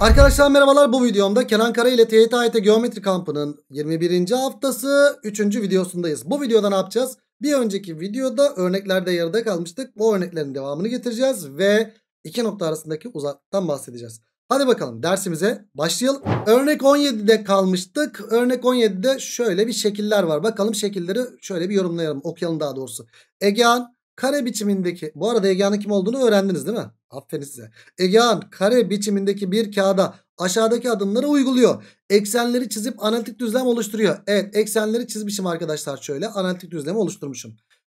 Arkadaşlar merhabalar bu videomda Kenan Kara ile TYT Geometri Kampı'nın 21. haftası 3. videosundayız. Bu videoda ne yapacağız? Bir önceki videoda örneklerde yarıda kalmıştık. Bu örneklerin devamını getireceğiz ve iki nokta arasındaki uzaktan bahsedeceğiz. Hadi bakalım dersimize başlayalım. Örnek 17'de kalmıştık. Örnek 17'de şöyle bir şekiller var. Bakalım şekilleri şöyle bir yorumlayalım. Okuyalım daha doğrusu. Egean kare biçimindeki bu arada Egehan'ın kim olduğunu öğrendiniz değil mi? Aferin size. Egehan kare biçimindeki bir kağıda aşağıdaki adımları uyguluyor. Eksenleri çizip analitik düzlem oluşturuyor. Evet eksenleri çizmişim arkadaşlar şöyle analitik düzlem oluşturmuşum.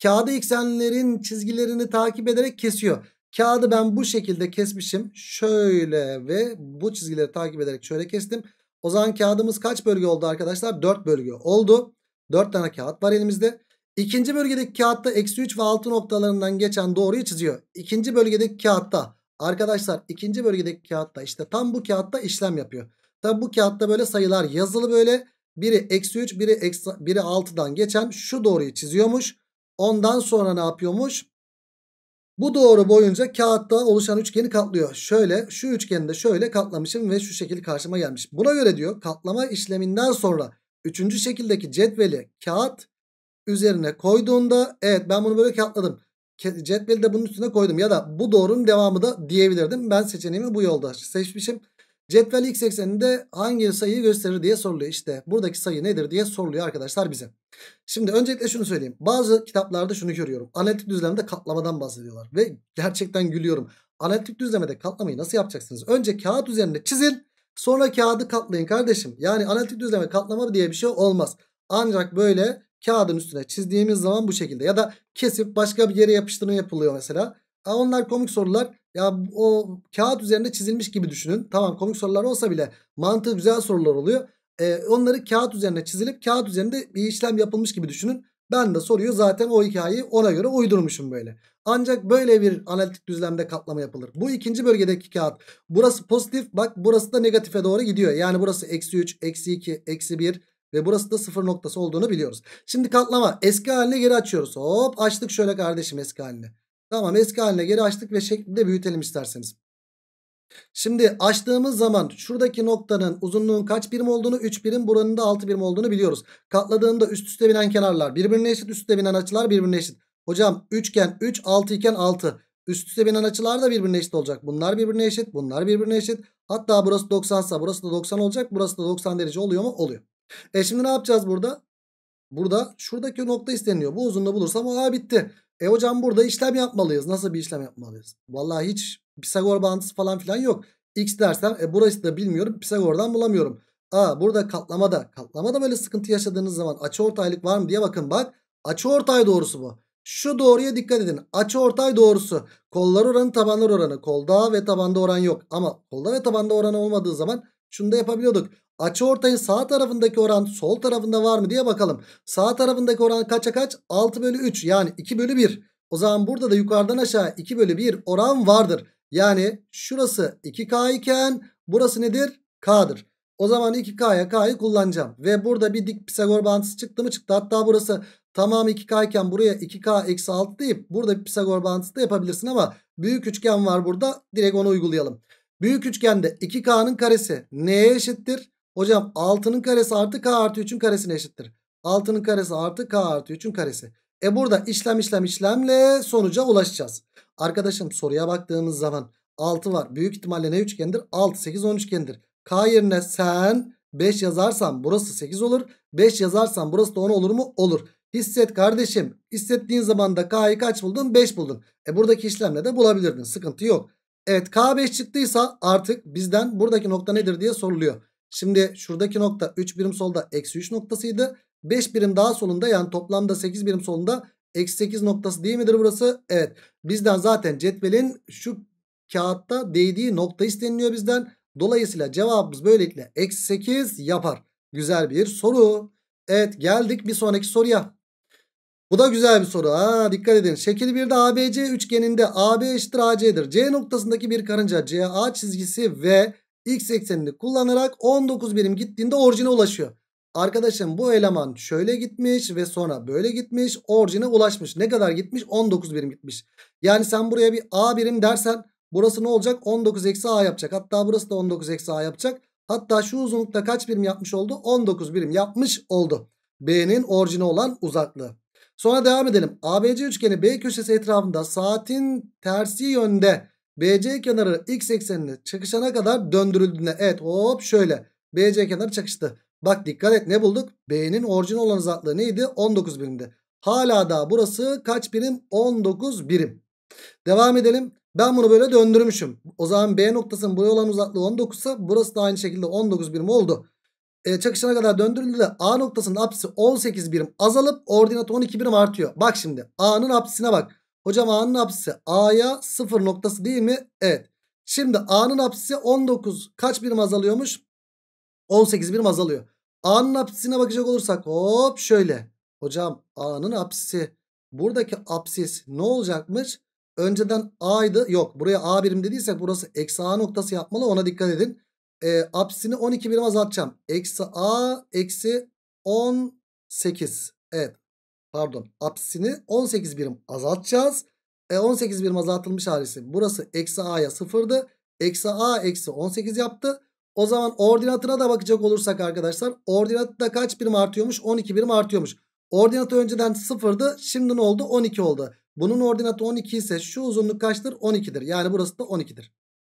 Kağıdı eksenlerin çizgilerini takip ederek kesiyor. Kağıdı ben bu şekilde kesmişim. Şöyle ve bu çizgileri takip ederek şöyle kestim. O zaman kağıdımız kaç bölge oldu arkadaşlar? 4 bölge oldu. 4 tane kağıt var elimizde. İkinci bölgedeki kağıtta eksi 3 ve 6 noktalarından geçen doğruyu çiziyor. İkinci bölgedeki kağıtta arkadaşlar ikinci bölgedeki kağıtta işte tam bu kağıtta işlem yapıyor. Tabi bu kağıtta böyle sayılar yazılı böyle biri eksi 3 biri, eksi, biri 6'dan geçen şu doğruyu çiziyormuş. Ondan sonra ne yapıyormuş? Bu doğru boyunca kağıtta oluşan üçgeni katlıyor. Şöyle şu üçgeni de şöyle katlamışım ve şu şekilde karşıma gelmiş. Buna göre diyor katlama işleminden sonra üçüncü şekildeki cetveli kağıt üzerine koyduğunda evet ben bunu böyle katladım. Cetveli de bunun üstüne koydum ya da bu doğrunun devamı da diyebilirdim. Ben seçeneğimi bu yolda seçmişim. Cetvel x ekseninde hangi sayıyı gösterir diye soruluyor. İşte buradaki sayı nedir diye soruluyor arkadaşlar bize. Şimdi öncelikle şunu söyleyeyim. Bazı kitaplarda şunu görüyorum. Analitik düzlemde katlamadan bahsediyorlar. Ve gerçekten gülüyorum. Analitik düzlemde katlamayı nasıl yapacaksınız? Önce kağıt üzerinde çizin. Sonra kağıdı katlayın kardeşim. Yani analitik düzleme katlama diye bir şey olmaz. Ancak böyle kağıdın üstüne çizdiğimiz zaman bu şekilde. Ya da kesip başka bir yere yapıştırma yapılıyor mesela. Aa, onlar komik sorular. Ya o kağıt üzerinde çizilmiş gibi düşünün. Tamam komik sorular olsa bile mantığı güzel sorular oluyor. Ee, onları kağıt üzerine çizilip kağıt üzerinde bir işlem yapılmış gibi düşünün. Ben de soruyu zaten o hikayeyi ona göre uydurmuşum böyle. Ancak böyle bir analitik düzlemde katlama yapılır. Bu ikinci bölgedeki kağıt. Burası pozitif bak burası da negatife doğru gidiyor. Yani burası eksi 3, eksi 2, eksi 1, ve burası da sıfır noktası olduğunu biliyoruz. Şimdi katlama eski haline geri açıyoruz. Hop açtık şöyle kardeşim eski haline. Tamam eski haline geri açtık ve şeklinde büyütelim isterseniz. Şimdi açtığımız zaman şuradaki noktanın uzunluğun kaç birim olduğunu 3 birim buranın da 6 birim olduğunu biliyoruz. Katladığında üst üste binen kenarlar birbirine eşit üst üste binen açılar birbirine eşit. Hocam üçgen 3 6 iken 6 üst üste binen açılar da birbirine eşit olacak. Bunlar birbirine eşit bunlar birbirine eşit. Hatta burası 90 ise burası da 90 olacak burası da 90 derece oluyor mu? Oluyor. E şimdi ne yapacağız burada? Burada şuradaki nokta isteniyor. Bu uzunluğu bulursam aa bitti. E hocam burada işlem yapmalıyız. Nasıl bir işlem yapmalıyız? Vallahi hiç Pisagor bağıntısı falan filan yok. X dersem e burası da bilmiyorum. Pisagor'dan bulamıyorum. A, burada katlamada. Katlamada böyle sıkıntı yaşadığınız zaman açı ortaylık var mı diye bakın bak. Açı ortay doğrusu bu. Şu doğruya dikkat edin. Açı ortay doğrusu. Kollar oranı tabanlar oranı. Kolda ve tabanda oran yok. Ama kolda ve tabanda oranı olmadığı zaman şunu da yapabiliyorduk. Açı ortayın sağ tarafındaki oran sol tarafında var mı diye bakalım. Sağ tarafındaki oran kaça kaç? 6 bölü 3 yani 2 bölü 1. O zaman burada da yukarıdan aşağı 2 bölü 1 oran vardır. Yani şurası 2K iken burası nedir? K'dır. O zaman 2K'ya K'yı kullanacağım. Ve burada bir dik Pisagor bağıntısı çıktı mı çıktı. Hatta burası tamam 2K iken buraya 2K eksi 6 deyip burada bir Pisagor bağıntısı da yapabilirsin ama büyük üçgen var burada. Direkt onu uygulayalım. Büyük üçgende 2K'nın karesi neye eşittir? Hocam 6'nın karesi artı k artı 3'ün karesine eşittir. 6'nın karesi artı k artı 3'ün karesi. E burada işlem işlem işlemle sonuca ulaşacağız. Arkadaşım soruya baktığımız zaman 6 var. Büyük ihtimalle ne üçgendir? 6, 8, 10 üçgendir. K yerine sen 5 yazarsan burası 8 olur. 5 yazarsan burası da 10 olur mu? Olur. Hisset kardeşim. Hissettiğin zaman da K'yı kaç buldun? 5 buldun. E buradaki işlemle de bulabilirdin. Sıkıntı yok. Evet K5 çıktıysa artık bizden buradaki nokta nedir diye soruluyor. Şimdi şuradaki nokta 3 birim solda eksi 3 noktasıydı. 5 birim daha solunda yani toplamda 8 birim solunda eksi 8 noktası değil midir burası? Evet. Bizden zaten cetvelin şu kağıtta değdiği nokta isteniliyor bizden. Dolayısıyla cevabımız böylelikle eksi 8 yapar. Güzel bir soru. Evet geldik bir sonraki soruya. Bu da güzel bir soru. Ha, dikkat edin. Şekil 1'de ABC üçgeninde AB eşittir AC'dir. C noktasındaki bir karınca CA çizgisi ve x eksenini kullanarak 19 birim gittiğinde orijine ulaşıyor. Arkadaşım bu eleman şöyle gitmiş ve sonra böyle gitmiş orijine ulaşmış. Ne kadar gitmiş? 19 birim gitmiş. Yani sen buraya bir a birim dersen burası ne olacak? 19 eksi a yapacak. Hatta burası da 19 eksi a yapacak. Hatta şu uzunlukta kaç birim yapmış oldu? 19 birim yapmış oldu. B'nin orijine olan uzaklığı. Sonra devam edelim. ABC üçgeni B köşesi etrafında saatin tersi yönde BC kenarı x eksenine çakışana kadar döndürüldüğünde evet hop şöyle BC kenarı çakıştı. Bak dikkat et ne bulduk? B'nin orijin olan uzaklığı neydi? 19 birimdi. Hala da burası kaç birim? 19 birim. Devam edelim. Ben bunu böyle döndürmüşüm. O zaman B noktasının buraya olan uzaklığı 19 ise burası da aynı şekilde 19 birim oldu. E, çakışana kadar döndürüldü de A noktasının apsisi 18 birim azalıp ordinat 12 birim artıyor. Bak şimdi A'nın apsisine bak. Hocam A'nın apsisi A'ya 0 noktası değil mi? Evet. Şimdi A'nın apsisi 19 kaç birim azalıyormuş? 18 birim azalıyor. A'nın apsisine bakacak olursak hop şöyle. Hocam A'nın apsisi buradaki apsis ne olacakmış? Önceden A'ydı. Yok buraya A birim dediysek burası eksi A noktası yapmalı ona dikkat edin. E, ee, apsisini 12 birim azaltacağım. Eksi A eksi 18. Evet pardon apsisini 18 birim azaltacağız. E 18 birim azaltılmış halisi burası eksi a'ya sıfırdı. Eksi a eksi 18 yaptı. O zaman ordinatına da bakacak olursak arkadaşlar ordinatı da kaç birim artıyormuş? 12 birim artıyormuş. Ordinatı önceden sıfırdı. Şimdi ne oldu? 12 oldu. Bunun ordinatı 12 ise şu uzunluk kaçtır? 12'dir. Yani burası da 12'dir.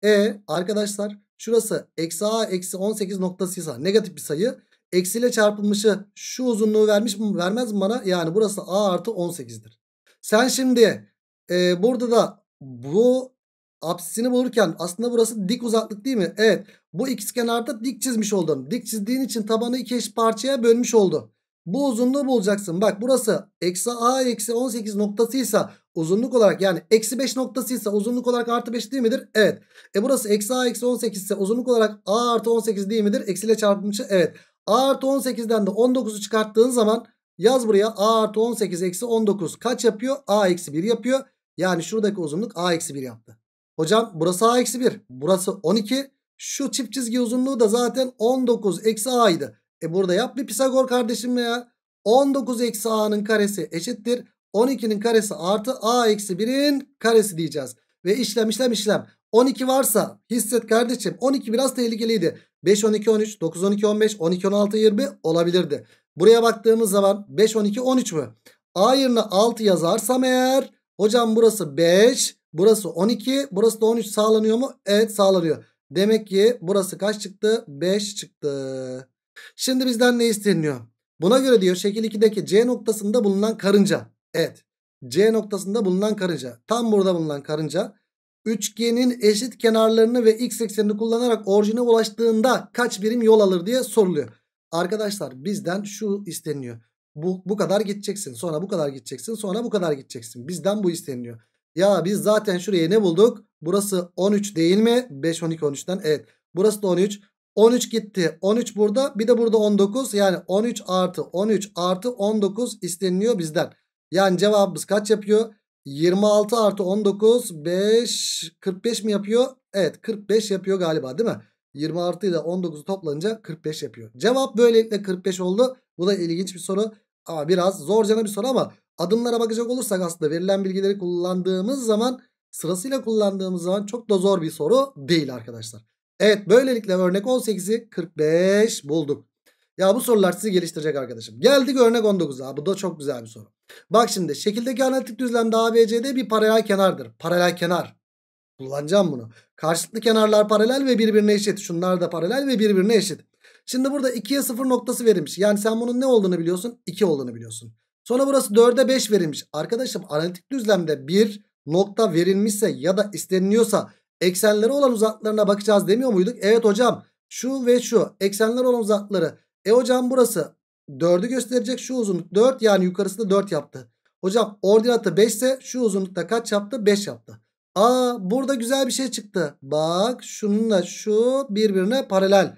E arkadaşlar şurası eksi a eksi 18 noktasıysa negatif bir sayı. Eksiyle çarpılmışı şu uzunluğu vermiş mi vermez mi bana? Yani burası A artı 18'dir. Sen şimdi e, burada da bu apsisini bulurken aslında burası dik uzaklık değil mi? Evet bu kenarda dik çizmiş oldun. Dik çizdiğin için tabanı iki eş parçaya bölmüş oldu. Bu uzunluğu bulacaksın. Bak burası eksi a eksi 18 noktasıysa uzunluk olarak yani eksi 5 noktasıysa uzunluk olarak artı 5 değil midir? Evet. E burası eksi a eksi 18 ise uzunluk olarak a artı 18 değil midir? Eksiyle çarpılmışı evet. A artı 18'den de 19'u çıkarttığın zaman yaz buraya A artı 18 eksi 19 kaç yapıyor? A eksi 1 yapıyor. Yani şuradaki uzunluk A eksi 1 yaptı. Hocam burası A eksi 1. Burası 12. Şu çift çizgi uzunluğu da zaten 19 eksi A'ydı. E burada yap bir Pisagor kardeşim ya. 19 eksi A'nın karesi eşittir. 12'nin karesi artı A eksi 1'in karesi diyeceğiz. Ve işlem işlem işlem. 12 varsa hisset kardeşim 12 biraz tehlikeliydi. 5 12 13 9 12 15 12 16 20 olabilirdi. Buraya baktığımız zaman 5 12 13 mü? A yerine 6 yazarsam eğer hocam burası 5 burası 12 burası da 13 sağlanıyor mu? Evet sağlanıyor. Demek ki burası kaç çıktı? 5 çıktı. Şimdi bizden ne isteniyor? Buna göre diyor şekil 2'deki C noktasında bulunan karınca. Evet. C noktasında bulunan karınca. Tam burada bulunan karınca üçgenin eşit kenarlarını ve x eksenini kullanarak orijine ulaştığında kaç birim yol alır diye soruluyor. Arkadaşlar bizden şu isteniyor. Bu, bu kadar gideceksin sonra bu kadar gideceksin sonra bu kadar gideceksin. Bizden bu isteniyor. Ya biz zaten şuraya ne bulduk? Burası 13 değil mi? 5, 12, 13'ten evet. Burası da 13. 13 gitti. 13 burada. Bir de burada 19. Yani 13 artı 13 artı 19 isteniliyor bizden. Yani cevabımız kaç yapıyor? 26 artı 19 5 45 mi yapıyor? Evet 45 yapıyor galiba değil mi? 26 ile 19'u toplanınca 45 yapıyor. Cevap böylelikle 45 oldu. Bu da ilginç bir soru. Ama biraz zor zorcana bir soru ama adımlara bakacak olursak aslında verilen bilgileri kullandığımız zaman sırasıyla kullandığımız zaman çok da zor bir soru değil arkadaşlar. Evet böylelikle örnek 18'i 45 bulduk. Ya bu sorular sizi geliştirecek arkadaşım. Geldik örnek 19'a. Bu da çok güzel bir soru. Bak şimdi şekildeki analitik düzlemde ABCD bir paralel kenardır. Paralel kenar. Kullanacağım bunu. Karşılıklı kenarlar paralel ve birbirine eşit. Şunlar da paralel ve birbirine eşit. Şimdi burada 2'ye 0 noktası verilmiş. Yani sen bunun ne olduğunu biliyorsun? 2 olduğunu biliyorsun. Sonra burası 4'e 5 verilmiş. Arkadaşım analitik düzlemde bir nokta verilmişse ya da isteniliyorsa eksenleri olan uzaklarına bakacağız demiyor muyduk? Evet hocam şu ve şu eksenler olan uzakları e hocam burası 4'ü gösterecek şu uzunluk 4 yani yukarısında 4 yaptı. Hocam ordinatı 5 ise şu uzunlukta kaç yaptı? 5 yaptı. Aa burada güzel bir şey çıktı. Bak şununla şu birbirine paralel.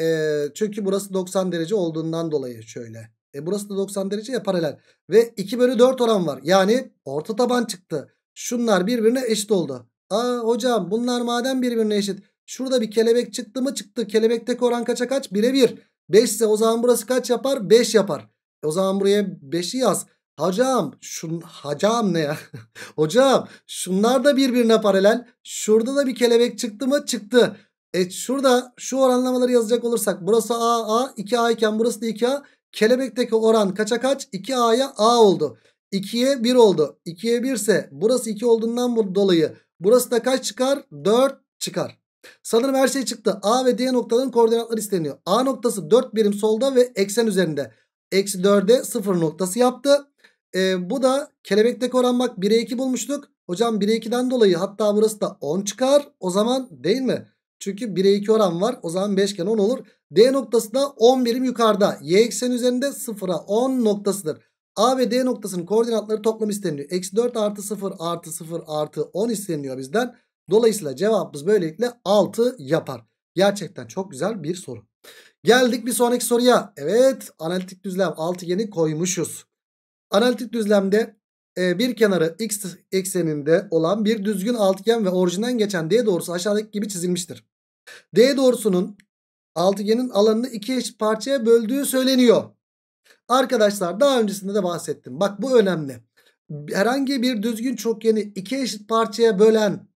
E, çünkü burası 90 derece olduğundan dolayı şöyle. E, burası da 90 derece ya paralel. Ve 2 bölü 4 oran var. Yani orta taban çıktı. Şunlar birbirine eşit oldu. Aa hocam bunlar madem birbirine eşit. Şurada bir kelebek çıktı mı çıktı. Kelebekteki oran kaça kaç? 1'e 1. 5 ise o zaman burası kaç yapar? 5 yapar. E o zaman buraya 5'i yaz. Hocam şun hocam ne ya? hocam şunlar da birbirine paralel. Şurada da bir kelebek çıktı mı? Çıktı. E şurada şu oranlamaları yazacak olursak burası A A 2A iken burası da 2A. Kelebekteki oran kaça kaç? 2A'ya A oldu. 2'ye 1 oldu. 2'ye 1 ise burası 2 olduğundan dolayı burası da kaç çıkar? 4 çıkar. Sanırım her şey çıktı. A ve D noktaların koordinatları isteniyor. A noktası 4 birim solda ve eksen üzerinde. Eksi 4'e 0 noktası yaptı. Ee, bu da kelebekte oran bak 1'e 2 bulmuştuk. Hocam 1'e 2'den dolayı hatta burası da 10 çıkar. O zaman değil mi? Çünkü 1'e 2 oran var. O zaman 5 10 olur. D noktası da 10 birim yukarıda. Y eksen üzerinde 0'a 10 noktasıdır. A ve D noktasının koordinatları toplam isteniyor. Eksi 4 artı 0 artı 0 artı 10 isteniyor bizden. Dolayısıyla cevabımız böylelikle 6 yapar. Gerçekten çok güzel bir soru. Geldik bir sonraki soruya. Evet analitik düzlem altıgeni koymuşuz. Analitik düzlemde e, bir kenarı x ekseninde olan bir düzgün altıgen ve orijinden geçen d doğrusu aşağıdaki gibi çizilmiştir. D doğrusunun altıgenin alanını iki eşit parçaya böldüğü söyleniyor. Arkadaşlar daha öncesinde de bahsettim. Bak bu önemli. Herhangi bir düzgün çokgeni iki eşit parçaya bölen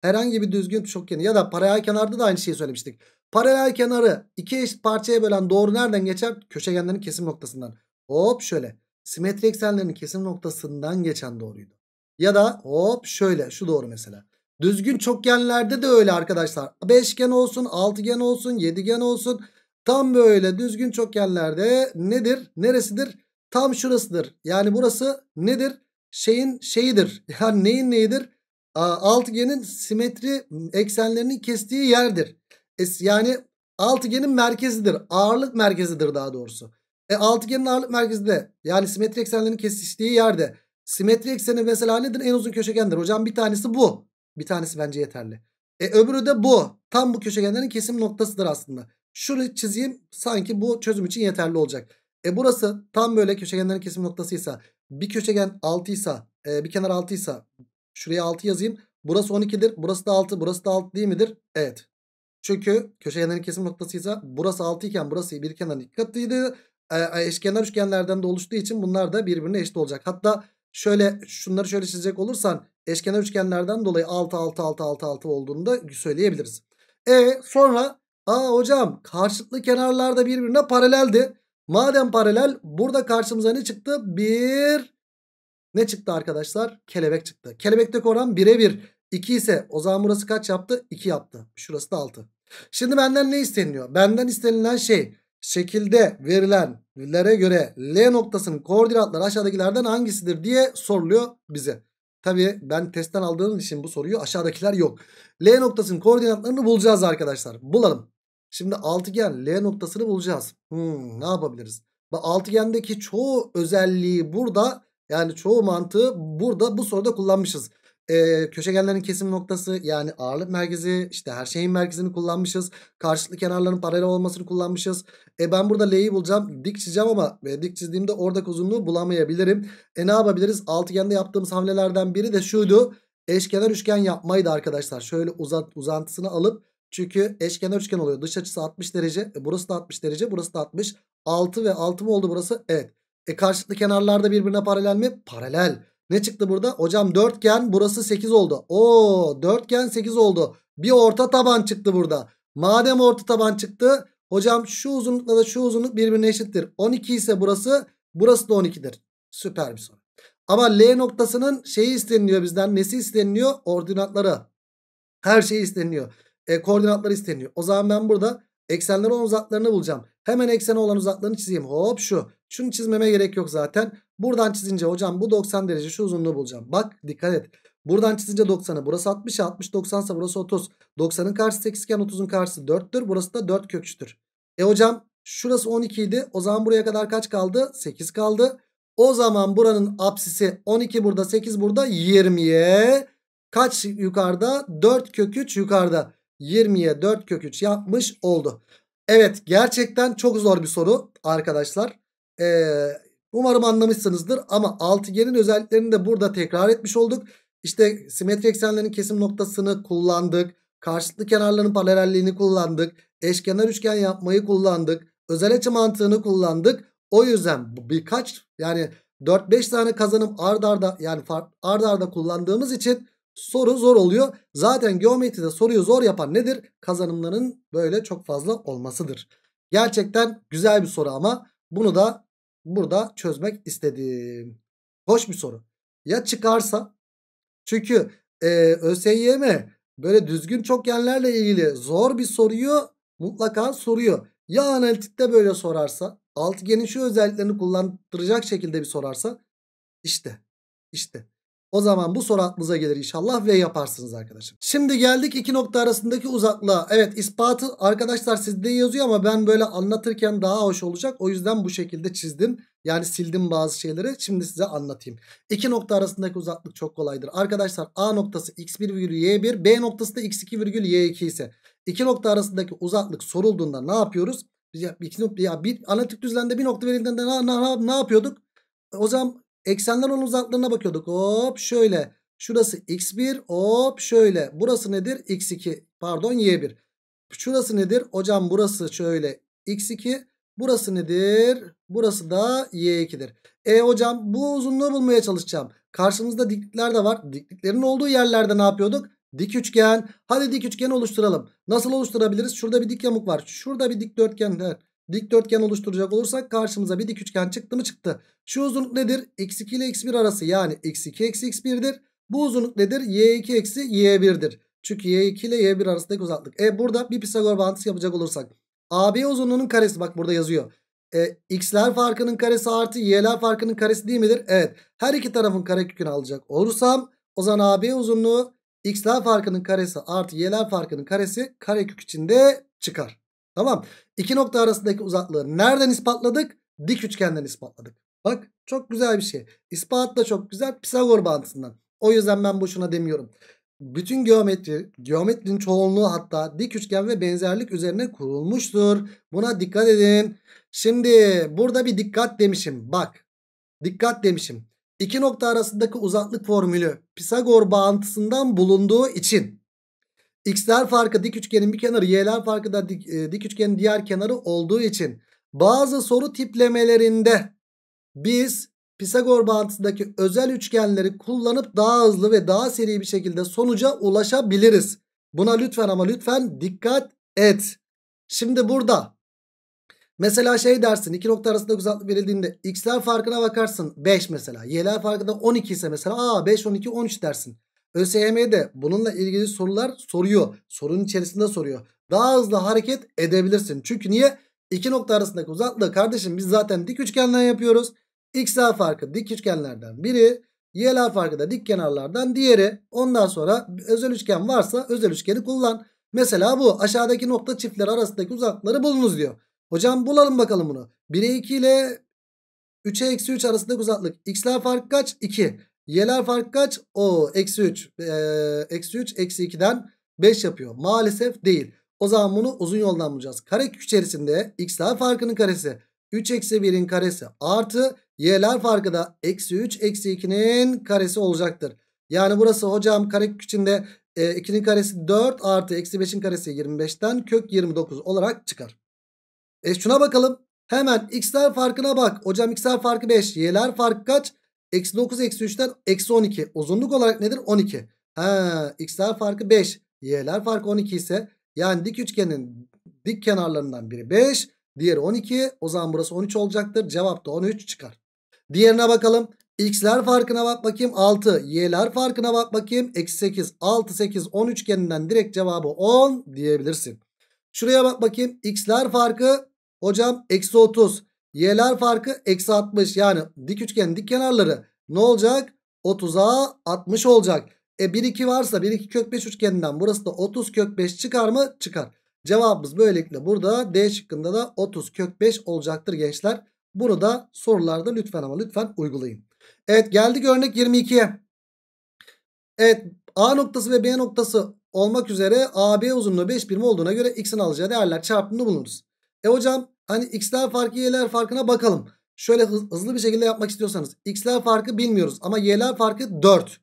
Herhangi bir düzgün çokgeni ya da paralel kenarda da aynı şeyi söylemiştik. Paralel kenarı iki eşit parçaya bölen doğru nereden geçer? Köşegenlerin kesim noktasından. Hop şöyle. Simetri eksenlerinin kesim noktasından geçen doğruydu. Ya da hop şöyle şu doğru mesela. Düzgün çokgenlerde de öyle arkadaşlar. Beşgen olsun, altıgen olsun, yedigen olsun. Tam böyle düzgün çokgenlerde nedir? Neresidir? Tam şurasıdır. Yani burası nedir? Şeyin şeyidir. Yani neyin neyidir? altıgenin simetri eksenlerini kestiği yerdir. E, yani altıgenin merkezidir. Ağırlık merkezidir daha doğrusu. E altıgenin ağırlık merkezi de yani simetri eksenlerinin kesiştiği yerde. Simetri ekseni mesela nedir? En uzun köşegendir. Hocam bir tanesi bu. Bir tanesi bence yeterli. E öbürü de bu. Tam bu köşegenlerin kesim noktasıdır aslında. Şunu çizeyim sanki bu çözüm için yeterli olacak. E burası tam böyle köşegenlerin kesim noktasıysa bir köşegen 6 ise bir kenar 6 ise Şuraya 6 yazayım. Burası 12'dir. Burası da 6. Burası da 6 değil midir? Evet. Çünkü köşe köşegenlerin kesim noktasıysa burası 6 iken burası bir kenarın iki katıydı. E, e, eşkenar üçgenlerden de oluştuğu için bunlar da birbirine eşit olacak. Hatta şöyle şunları şöyle çizecek olursan eşkenar üçgenlerden dolayı 6 6 6 6 6 olduğunu da söyleyebiliriz. E sonra aa hocam karşıtlı kenarlarda birbirine paraleldi. Madem paralel burada karşımıza ne çıktı? Bir ne çıktı arkadaşlar? Kelebek çıktı. Kelebekteki oran 1'e 1. 2 ise o zaman burası kaç yaptı? 2 yaptı. Şurası da 6. Şimdi benden ne isteniliyor? Benden istenilen şey şekilde verilenlere göre L noktasının koordinatları aşağıdakilerden hangisidir diye soruluyor bize. Tabi ben testten aldığım için bu soruyu aşağıdakiler yok. L noktasının koordinatlarını bulacağız arkadaşlar. Bulalım. Şimdi altıgen L noktasını bulacağız. Hmm, ne yapabiliriz? Altıgendeki çoğu özelliği burada yani çoğu mantığı burada bu soruda kullanmışız. Ee, köşegenlerin kesim noktası yani ağırlık merkezi işte her şeyin merkezini kullanmışız. Karşılıklı kenarların paralel olmasını kullanmışız. E ben burada L'yi bulacağım. Dik çizeceğim ama e, dik çizdiğimde oradaki uzunluğu bulamayabilirim. E ne yapabiliriz? Altıgende yaptığımız hamlelerden biri de şuydu. Eşkenar üçgen yapmaydı arkadaşlar. Şöyle uzat, uzantısını alıp çünkü eşkenar üçgen oluyor. Dış açısı 60 derece. E, burası da 60 derece. Burası da 60. 6 ve 6 mı oldu burası? Evet. E karşılıklı kenarlarda birbirine paralel mi? Paralel. Ne çıktı burada? Hocam dörtgen burası 8 oldu. Oo dörtgen 8 oldu. Bir orta taban çıktı burada. Madem orta taban çıktı. Hocam şu uzunlukla da şu uzunluk birbirine eşittir. 12 ise burası. Burası da 12'dir. Süper bir soru. Ama L noktasının şeyi isteniliyor bizden. Nesi isteniliyor? Ordinatları. Her şey isteniliyor. E, koordinatları isteniliyor. O zaman ben burada eksenlere olan uzaklarını bulacağım. Hemen eksen olan uzaklarını çizeyim. Hop şu. Şunu çizmeme gerek yok zaten. Buradan çizince hocam bu 90 derece şu uzunluğu bulacağım. Bak dikkat et. Buradan çizince 90'ı burası 60 60 90 ise burası 30. 90'ın karşısı 8 iken 30'un karşısı 4'tür. Burası da 4 köküçtür. E hocam şurası 12 idi. O zaman buraya kadar kaç kaldı? 8 kaldı. O zaman buranın apsisi 12 burada 8 burada 20'ye kaç yukarıda? 4 köküç yukarıda. 20'ye 4 köküç yapmış oldu. Evet gerçekten çok zor bir soru arkadaşlar. Ee, umarım anlamışsınızdır ama altıgenin özelliklerini de burada tekrar etmiş olduk. İşte simetri eksenlerin kesim noktasını kullandık. Karşılıklı kenarların paralelliğini kullandık. Eşkenar üçgen yapmayı kullandık. Özel açı mantığını kullandık. O yüzden birkaç yani 4-5 tane kazanım ard arda yani ard arda kullandığımız için soru zor oluyor. Zaten geometride soruyu zor yapan nedir? Kazanımların böyle çok fazla olmasıdır. Gerçekten güzel bir soru ama bunu da burada çözmek istedim. Hoş bir soru. Ya çıkarsa? Çünkü e, ÖSYM böyle düzgün çokgenlerle ilgili zor bir soruyu mutlaka soruyor. Ya analitikte böyle sorarsa? Altıgenin şu özelliklerini kullandıracak şekilde bir sorarsa? işte işte o zaman bu soru aklınıza gelir inşallah ve yaparsınız arkadaşım. Şimdi geldik iki nokta arasındaki uzaklığa. Evet ispatı arkadaşlar sizde yazıyor ama ben böyle anlatırken daha hoş olacak. O yüzden bu şekilde çizdim. Yani sildim bazı şeyleri. Şimdi size anlatayım. İki nokta arasındaki uzaklık çok kolaydır. Arkadaşlar A noktası x1 virgül y1. B noktası da x2 virgül y2 ise. iki nokta arasındaki uzaklık sorulduğunda ne yapıyoruz? Ya, iki ya bir analitik düzlemde bir nokta verildiğinde ne, ne, ne yapıyorduk? O zaman Eksenler onun uzaklığına bakıyorduk. Hop şöyle. Şurası x1 hop şöyle. Burası nedir? x2 pardon y1. Şurası nedir? Hocam burası şöyle x2. Burası nedir? Burası da y2'dir. E hocam bu uzunluğu bulmaya çalışacağım. Karşımızda diklikler de var. Dikliklerin olduğu yerlerde ne yapıyorduk? Dik üçgen. Hadi dik üçgen oluşturalım. Nasıl oluşturabiliriz? Şurada bir dik yamuk var. Şurada bir dik dörtgen Evet dikdörtgen oluşturacak olursak karşımıza bir dik üçgen çıktı mı çıktı. Şu uzunluk nedir? x2 ile x1 arası yani x2 eksi x1'dir. Bu uzunluk nedir? y2 eksi y1'dir. Çünkü y2 ile y1 arasındaki uzaklık. E burada bir Pisagor bağıntısı yapacak olursak. AB uzunluğunun karesi bak burada yazıyor. E, x'ler farkının karesi artı y'ler farkının karesi değil midir? Evet. Her iki tarafın karekökünü alacak olursam o zaman AB uzunluğu x'ler farkının karesi artı y'ler farkının karesi karekök içinde çıkar. Tamam. İki nokta arasındaki uzaklığı nereden ispatladık? Dik üçgenden ispatladık. Bak çok güzel bir şey. İspat da çok güzel. Pisagor bağıntısından. O yüzden ben boşuna demiyorum. Bütün geometri, geometrinin çoğunluğu hatta dik üçgen ve benzerlik üzerine kurulmuştur. Buna dikkat edin. Şimdi burada bir dikkat demişim. Bak dikkat demişim. İki nokta arasındaki uzaklık formülü Pisagor bağıntısından bulunduğu için X'ler farkı dik üçgenin bir kenarı, y'ler farkı da dik, e, dik üçgenin diğer kenarı olduğu için bazı soru tiplemelerinde biz Pisagor bağıntısındaki özel üçgenleri kullanıp daha hızlı ve daha seri bir şekilde sonuca ulaşabiliriz. Buna lütfen ama lütfen dikkat et. Şimdi burada mesela şey dersin iki nokta arasında uzaklık verildiğinde x'ler farkına bakarsın 5 mesela. Y'ler farkı da 12 ise mesela a 5 12 13 dersin. ÖSYM'de bununla ilgili sorular soruyor. Sorunun içerisinde soruyor. Daha hızlı hareket edebilirsin. Çünkü niye? İki nokta arasındaki uzaklığı kardeşim biz zaten dik üçgenler yapıyoruz. XA farkı dik üçgenlerden biri. YL farkı da dik kenarlardan diğeri. Ondan sonra özel üçgen varsa özel üçgeni kullan. Mesela bu aşağıdaki nokta çiftler arasındaki uzaklıkları bulunuz diyor. Hocam bulalım bakalım bunu. 1'e 2 ile 3'e eksi 3 arasındaki uzaklık. X'ler farkı kaç? 2. Y'ler fark kaç? O eksi 3. Ee, eksi 3 eksi 2'den 5 yapıyor. Maalesef değil. O zaman bunu uzun yoldan bulacağız. Karekök içerisinde x'ler farkının karesi 3 eksi 1'in karesi artı y'ler farkı da eksi 3 eksi 2'nin karesi olacaktır. Yani burası hocam karekök içinde e, 2'nin karesi 4 artı eksi 5'in karesi 25'ten kök 29 olarak çıkar. E şuna bakalım. Hemen x'ler farkına bak. Hocam x'ler farkı 5. Y'ler farkı kaç? Eksi 9 eksi 3'ten eksi 12. Uzunluk olarak nedir? 12. Ha, x'ler farkı 5. Y'ler farkı 12 ise yani dik üçgenin dik kenarlarından biri 5. Diğeri 12. O zaman burası 13 olacaktır. Cevap da 13 çıkar. Diğerine bakalım. X'ler farkına bak bakayım 6. Y'ler farkına bak bakayım. Eksi 8. 6, 8, 10 üçgeninden direkt cevabı 10 diyebilirsin. Şuraya bak bakayım. X'ler farkı hocam eksi 30. Y'ler farkı eksi 60 yani dik üçgen dik kenarları ne olacak? 30'a 60 olacak. E 1 2 varsa 1 2 kök 5 üçgeninden burası da 30 kök 5 çıkar mı? Çıkar. Cevabımız böylelikle burada D şıkkında da 30 kök 5 olacaktır gençler. Bunu da sorularda lütfen ama lütfen uygulayın. Evet geldik örnek 22'ye. Evet A noktası ve B noktası olmak üzere AB uzunluğu 5 birim olduğuna göre x'in alacağı değerler çarpımını buluruz E hocam Hani x'ler farkı y'ler farkına bakalım. Şöyle hızlı bir şekilde yapmak istiyorsanız. X'ler farkı bilmiyoruz ama y'ler farkı 4.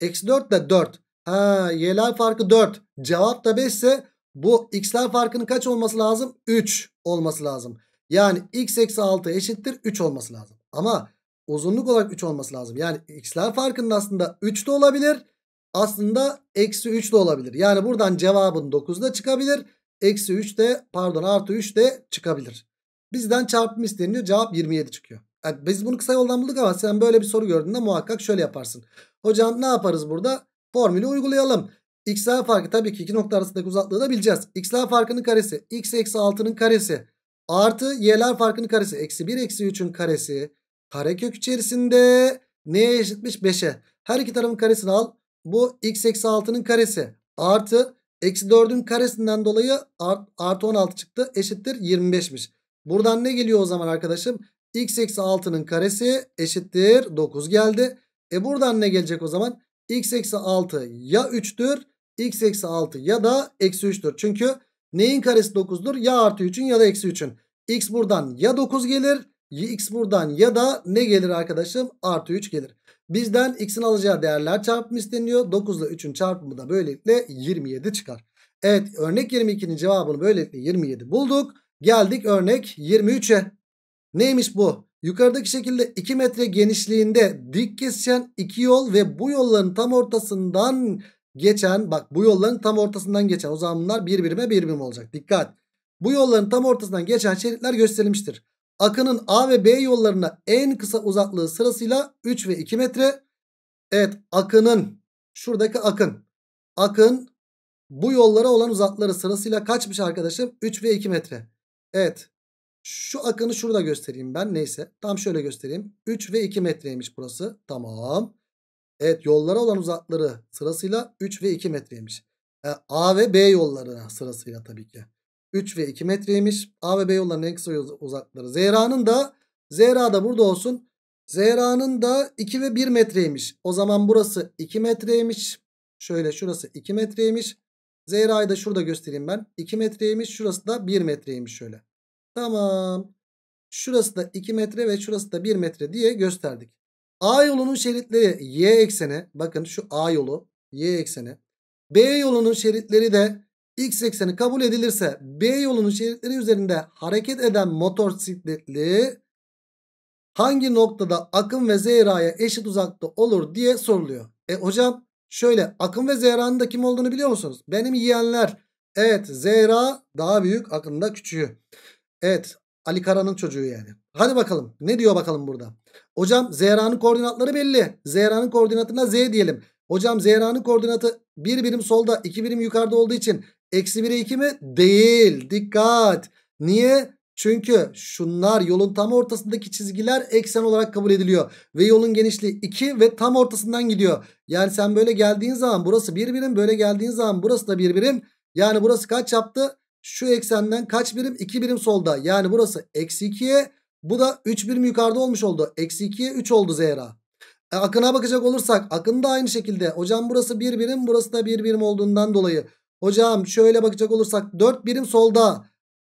Eksi 4 de 4. Ha, y'ler farkı 4. Cevap da 5 ise bu x'ler farkının kaç olması lazım? 3 olması lazım. Yani x eksi 6 eşittir 3 olması lazım. Ama uzunluk olarak 3 olması lazım. Yani x'ler farkının aslında 3 de olabilir. Aslında eksi 3 de olabilir. Yani buradan cevabın 9 da çıkabilir. Eksi 3 de pardon artı 3 de çıkabilir. Bizden çarpım isteniyor. Cevap 27 çıkıyor. Yani biz bunu kısa yoldan bulduk ama sen böyle bir soru gördüğünde muhakkak şöyle yaparsın. Hocam ne yaparız burada? Formülü uygulayalım. X'ler farkı tabii ki iki nokta arasındaki uzaklığı da bileceğiz. X'ler farkının karesi. X eksi 6'nın karesi. Artı Y'ler farkının karesi. Eksi 1 eksi 3'ün karesi. Karekök içerisinde neye eşitmiş? 5'e. Her iki tarafın karesini al. Bu x eksi 6'nın karesi. Artı eksi 4'ün karesinden dolayı art, artı 16 çıktı. Eşittir 25'miş. Buradan ne geliyor o zaman arkadaşım? X eksi 6'nın karesi eşittir 9 geldi. E buradan ne gelecek o zaman? X eksi 6 ya 3'tür. X eksi 6 ya da eksi 3'tür. Çünkü neyin karesi 9'dur? Ya artı 3'ün ya da eksi 3'ün. X buradan ya 9 gelir. X buradan ya da ne gelir arkadaşım? Artı 3 gelir. Bizden x'in alacağı değerler çarpımı isteniyor. 9 ile 3'ün çarpımı da böylelikle 27 çıkar. Evet örnek 22'nin cevabını böylelikle 27 bulduk. Geldik örnek 23'e. Neymiş bu? Yukarıdaki şekilde 2 metre genişliğinde dik kesişen iki yol ve bu yolların tam ortasından geçen bak bu yolların tam ortasından geçen o zaman bunlar birbirime birbirim olacak. Dikkat. Bu yolların tam ortasından geçen şeritler gösterilmiştir. Akının A ve B yollarına en kısa uzaklığı sırasıyla 3 ve 2 metre. Evet akının şuradaki akın. Akın bu yollara olan uzakları sırasıyla kaçmış arkadaşım? 3 ve 2 metre. Evet. Şu akını şurada göstereyim ben. Neyse. Tam şöyle göstereyim. 3 ve 2 metreymiş burası. Tamam. Evet yollara olan uzakları sırasıyla 3 ve 2 metreymiş. E, A ve B yollarına sırasıyla tabii ki. 3 ve 2 metreymiş. A ve B yollarının en kısa uzakları. Zehra'nın da Zehra da burada olsun. Zehra'nın da 2 ve 1 metreymiş. O zaman burası 2 metreymiş. Şöyle şurası 2 metreymiş. Zehra'yı da şurada göstereyim ben. 2 metreymiş. Şurası da 1 metreymiş şöyle. Tamam. Şurası da 2 metre ve şurası da 1 metre diye gösterdik. A yolunun şeritleri Y ekseni. Bakın şu A yolu Y ekseni. B yolunun şeritleri de X ekseni kabul edilirse B yolunun şeritleri üzerinde hareket eden motor sikletli hangi noktada akım ve zehraya eşit uzakta olur diye soruluyor. E hocam Şöyle Akın ve Zehra'nın da kim olduğunu biliyor musunuz? Benim yeğenler. Evet Zehra daha büyük Akın da küçüğü. Evet Ali Kara'nın çocuğu yani. Hadi bakalım ne diyor bakalım burada. Hocam Zehra'nın koordinatları belli. Zehra'nın koordinatına Z diyelim. Hocam Zehra'nın koordinatı bir birim solda iki birim yukarıda olduğu için eksi 1'e 2 mi? Değil. Dikkat. Niye? Çünkü şunlar yolun tam ortasındaki çizgiler eksen olarak kabul ediliyor. Ve yolun genişliği 2 ve tam ortasından gidiyor. Yani sen böyle geldiğin zaman burası bir birim. Böyle geldiğin zaman burası da bir birim. Yani burası kaç yaptı? Şu eksenden kaç birim? 2 birim solda. Yani burası eksi 2'ye. Bu da 3 birim yukarıda olmuş oldu. Eksi 2'ye 3 oldu Zehra. E, akına bakacak olursak akın da aynı şekilde. Hocam burası bir birim burası da bir birim olduğundan dolayı. Hocam şöyle bakacak olursak 4 birim solda.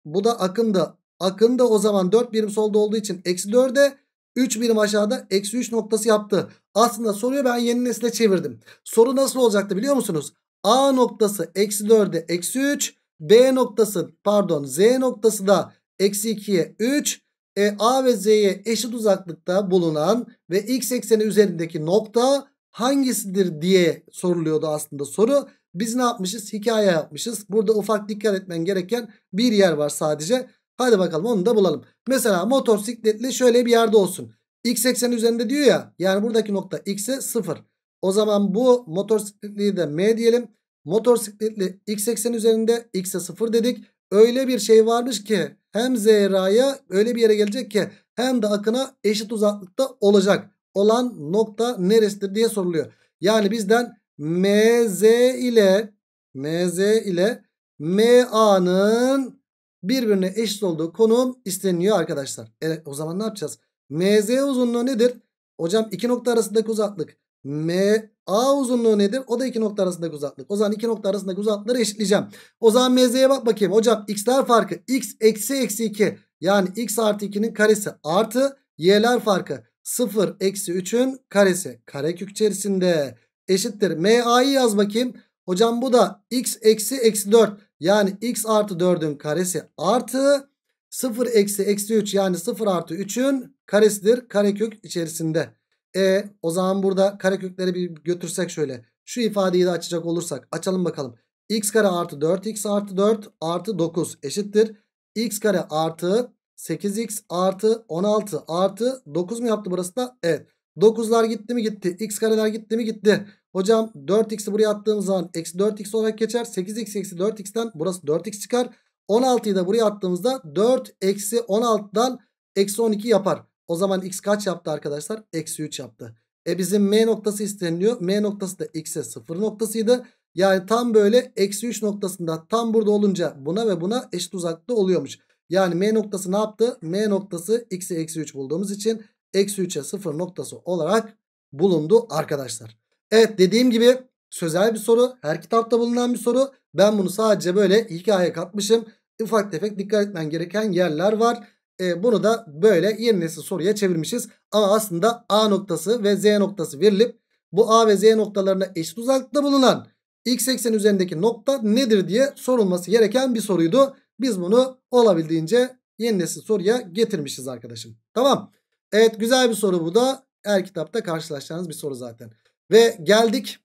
Bu da akın da Akın da o zaman 4 birim solda olduğu için eksi 4'e 3 birim aşağıda eksi 3 noktası yaptı. Aslında soruyu ben yeni nesle çevirdim. Soru nasıl olacaktı biliyor musunuz? A noktası eksi 4'e eksi 3. B noktası pardon Z noktası da eksi 2'ye 3. E, A ve Z'ye eşit uzaklıkta bulunan ve x ekseni üzerindeki nokta hangisidir diye soruluyordu aslında soru. Biz ne yapmışız? Hikaye yapmışız. Burada ufak dikkat etmen gereken bir yer var sadece. Hadi bakalım onu da bulalım. Mesela motosikletli şöyle bir yerde olsun. X ekseni üzerinde diyor ya. Yani buradaki nokta X'e 0. O zaman bu motosikletliyi de M diyelim. Motosikletli X ekseni üzerinde X'e 0 dedik. Öyle bir şey varmış ki hem Zehra'ya öyle bir yere gelecek ki hem de akına eşit uzaklıkta olacak. Olan nokta neresidir diye soruluyor. Yani bizden MZ ile MZ ile MA'nın birbirine eşit olduğu konum isteniyor arkadaşlar. E, o zaman ne yapacağız? MZ uzunluğu nedir? Hocam iki nokta arasındaki uzaklık. MA uzunluğu nedir? O da iki nokta arasındaki uzaklık. O zaman iki nokta arasındaki uzaklıkları eşitleyeceğim. O zaman MZ'ye bak bakayım. Hocam x'ler farkı x eksi eksi 2. Yani x artı 2'nin karesi artı y'ler farkı 0 eksi 3'ün karesi. Karekök içerisinde eşittir. MA'yı yaz bakayım. Hocam bu da x eksi eksi 4. Yani x artı 4'ün karesi artı 0 eksi eksi 3 yani 0 artı 3'ün karesidir karekök içerisinde. E o zaman burada karekökleri bir götürsek şöyle. Şu ifadeyi de açacak olursak açalım bakalım. x kare artı 4x artı 4 artı 9 eşittir. x kare artı 8x artı 16 artı 9 mu yaptı burası da? Evet. 9'lar gitti mi gitti. X kareler gitti mi gitti. Hocam 4x'i buraya attığım zaman eksi 4x olarak geçer. 8x eksi 4x'ten burası 4x çıkar. 16'yı da buraya attığımızda 4 eksi 16'dan eksi 12 yapar. O zaman x kaç yaptı arkadaşlar? Eksi 3 yaptı. E bizim m noktası isteniliyor. M noktası da x'e 0 noktasıydı. Yani tam böyle eksi 3 noktasında tam burada olunca buna ve buna eşit uzaklıkta oluyormuş. Yani m noktası ne yaptı? M noktası x'e eksi 3 bulduğumuz için eksi 3'e 0 noktası olarak bulundu arkadaşlar. Evet dediğim gibi sözel bir soru. Her kitapta bulunan bir soru. Ben bunu sadece böyle hikaye katmışım. Ufak tefek dikkat etmen gereken yerler var. E, bunu da böyle yeni nesil soruya çevirmişiz. Ama aslında A noktası ve Z noktası verilip bu A ve Z noktalarına eşit uzaklıkta bulunan x eksen üzerindeki nokta nedir diye sorulması gereken bir soruydu. Biz bunu olabildiğince yeni nesil soruya getirmişiz arkadaşım. Tamam. Evet güzel bir soru bu da. Her kitapta karşılaşacağınız bir soru zaten. Ve geldik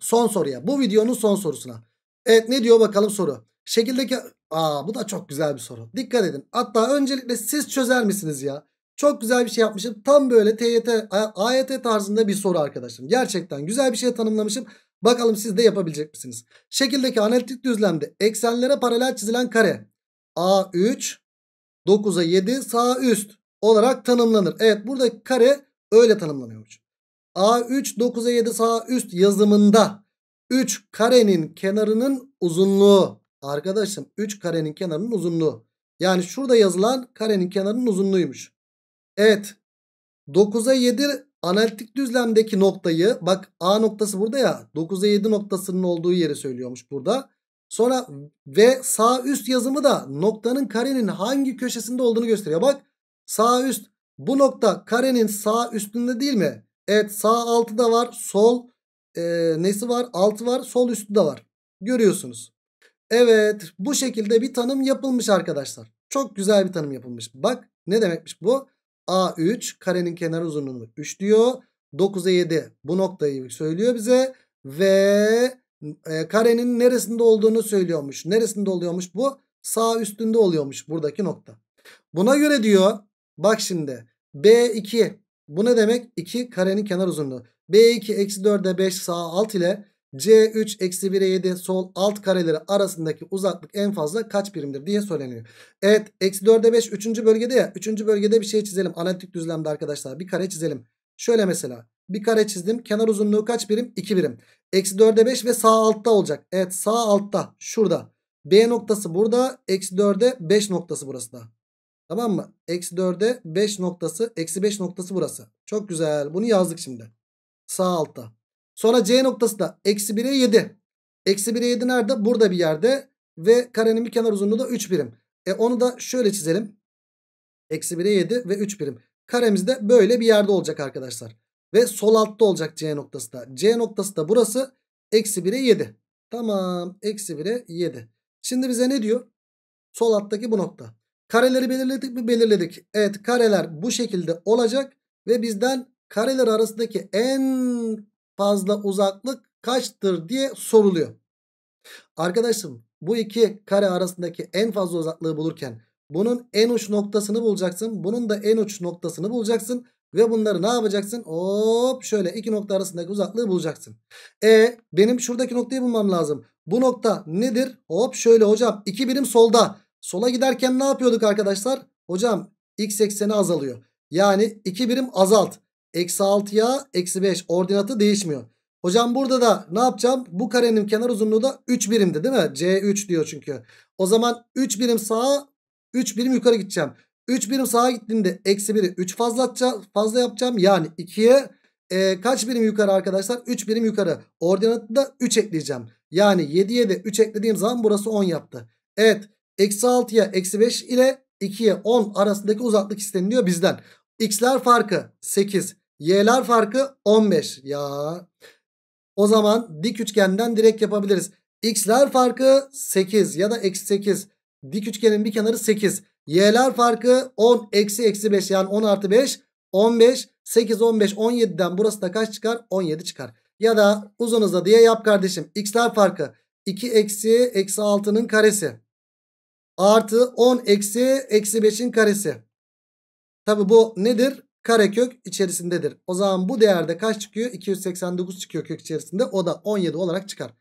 son soruya. Bu videonun son sorusuna. Evet ne diyor bakalım soru. Şekildeki aa bu da çok güzel bir soru. Dikkat edin. Hatta öncelikle siz çözer misiniz ya? Çok güzel bir şey yapmışım. Tam böyle TYT, AYT tarzında bir soru arkadaşım. Gerçekten güzel bir şey tanımlamışım. Bakalım siz de yapabilecek misiniz? Şekildeki analitik düzlemde eksenlere paralel çizilen kare A3 9'a 7 sağ üst olarak tanımlanır. Evet buradaki kare Öyle tanımlanıyor tanımlanıyormuş. A3 9'a 7 sağ üst yazımında 3 karenin kenarının uzunluğu. Arkadaşım 3 karenin kenarının uzunluğu. Yani şurada yazılan karenin kenarının uzunluğuymuş. Evet. 9'a 7 analitik düzlemdeki noktayı bak A noktası burada ya 9'a 7 noktasının olduğu yeri söylüyormuş burada. Sonra ve sağ üst yazımı da noktanın karenin hangi köşesinde olduğunu gösteriyor. Bak sağ üst bu nokta karenin sağ üstünde değil mi? Evet sağ altı da var. Sol e, nesi var? Altı var. Sol üstü de var. Görüyorsunuz. Evet bu şekilde bir tanım yapılmış arkadaşlar. Çok güzel bir tanım yapılmış. Bak ne demekmiş bu? A3 karenin kenar uzunluğunu 3 diyor. 9'a 7 bu noktayı söylüyor bize. Ve e, karenin neresinde olduğunu söylüyormuş. Neresinde oluyormuş bu? Sağ üstünde oluyormuş buradaki nokta. Buna göre diyor bak şimdi B2 bu ne demek? 2 karenin kenar uzunluğu. B2 eksi 4'e 5 sağ alt ile C3 eksi 1'e 7 sol alt kareleri arasındaki uzaklık en fazla kaç birimdir diye söyleniyor. Evet eksi 4'e 5 üçüncü bölgede ya Üçüncü bölgede bir şey çizelim. Analitik düzlemde arkadaşlar bir kare çizelim. Şöyle mesela bir kare çizdim. Kenar uzunluğu kaç birim? 2 birim. Eksi 4'e 5 ve sağ altta olacak. Evet sağ altta şurada. B noktası burada. Eksi 4'e 5 noktası burası da. Tamam mı? Eksi 4'e 5 noktası. Eksi 5 noktası burası. Çok güzel. Bunu yazdık şimdi. Sağ altta. Sonra C noktası da eksi 1'e 7. Eksi 1'e 7 nerede? Burada bir yerde. Ve karenin bir kenar uzunluğu da 3 birim. E onu da şöyle çizelim. Eksi 1'e 7 ve 3 birim. Karemiz de böyle bir yerde olacak arkadaşlar. Ve sol altta olacak C noktası da. C noktası da burası. Eksi 1'e 7. Tamam. Eksi 1'e 7. Şimdi bize ne diyor? Sol alttaki bu nokta. Kareleri belirledik mi? Belirledik. Evet kareler bu şekilde olacak ve bizden kareler arasındaki en fazla uzaklık kaçtır diye soruluyor. Arkadaşım bu iki kare arasındaki en fazla uzaklığı bulurken bunun en uç noktasını bulacaksın. Bunun da en uç noktasını bulacaksın. Ve bunları ne yapacaksın? Hop şöyle iki nokta arasındaki uzaklığı bulacaksın. E benim şuradaki noktayı bulmam lazım. Bu nokta nedir? Hop şöyle hocam iki birim solda. Sola giderken ne yapıyorduk arkadaşlar? Hocam x ekseni azalıyor. Yani 2 birim azalt. Eksi 6'ya eksi 5 ordinatı değişmiyor. Hocam burada da ne yapacağım? Bu karenin kenar uzunluğu da 3 birimdi değil mi? C3 diyor çünkü. O zaman 3 birim sağa 3 birim yukarı gideceğim. 3 birim sağa gittiğimde eksi 1'i 3 fazla, fazla yapacağım. Yani 2'ye e, kaç birim yukarı arkadaşlar? 3 birim yukarı. Ordinatı da 3 ekleyeceğim. Yani 7'ye de 3 eklediğim zaman burası 10 yaptı. Evet Eksi 6'ya eksi 5 ile 2'ye 10 arasındaki uzaklık isteniliyor bizden. X'ler farkı 8. Y'ler farkı 15. Ya o zaman dik üçgenden direkt yapabiliriz. X'ler farkı 8 ya da eksi 8. Dik üçgenin bir kenarı 8. Y'ler farkı 10 eksi eksi 5 yani 10 artı 5 15 8 15 17'den burası da kaç çıkar? 17 çıkar. Ya da uzun hızla diye yap kardeşim. X'ler farkı 2 eksi eksi 6'nın karesi. Artı 10 eksi eksi 5'in karesi. Tabi bu nedir? Karekök içerisindedir. O zaman bu değerde kaç çıkıyor? 289 çıkıyor kök içerisinde. O da 17 olarak çıkar.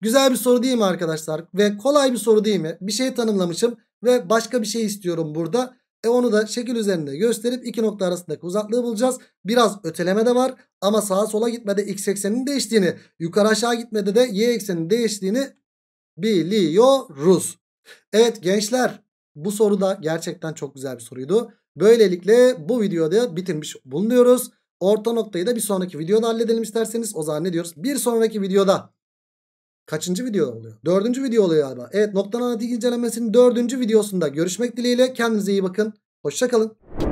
Güzel bir soru değil mi arkadaşlar? Ve kolay bir soru değil mi? Bir şey tanımlamışım ve başka bir şey istiyorum burada. E onu da şekil üzerinde gösterip iki nokta arasındaki uzaklığı bulacağız. Biraz öteleme de var ama sağa sola gitmede x ekseninin değiştiğini, yukarı aşağı gitmede de y ekseninin değiştiğini biliyoruz. Evet gençler bu soru da gerçekten çok güzel bir soruydu. Böylelikle bu videoda bitirmiş bulunuyoruz. Orta noktayı da bir sonraki videoda halledelim isterseniz. O zaman ne diyoruz? Bir sonraki videoda. Kaçıncı video oluyor? Dördüncü video oluyor galiba. Evet noktanın analitik incelemesinin dördüncü videosunda görüşmek dileğiyle. Kendinize iyi bakın. Hoşçakalın.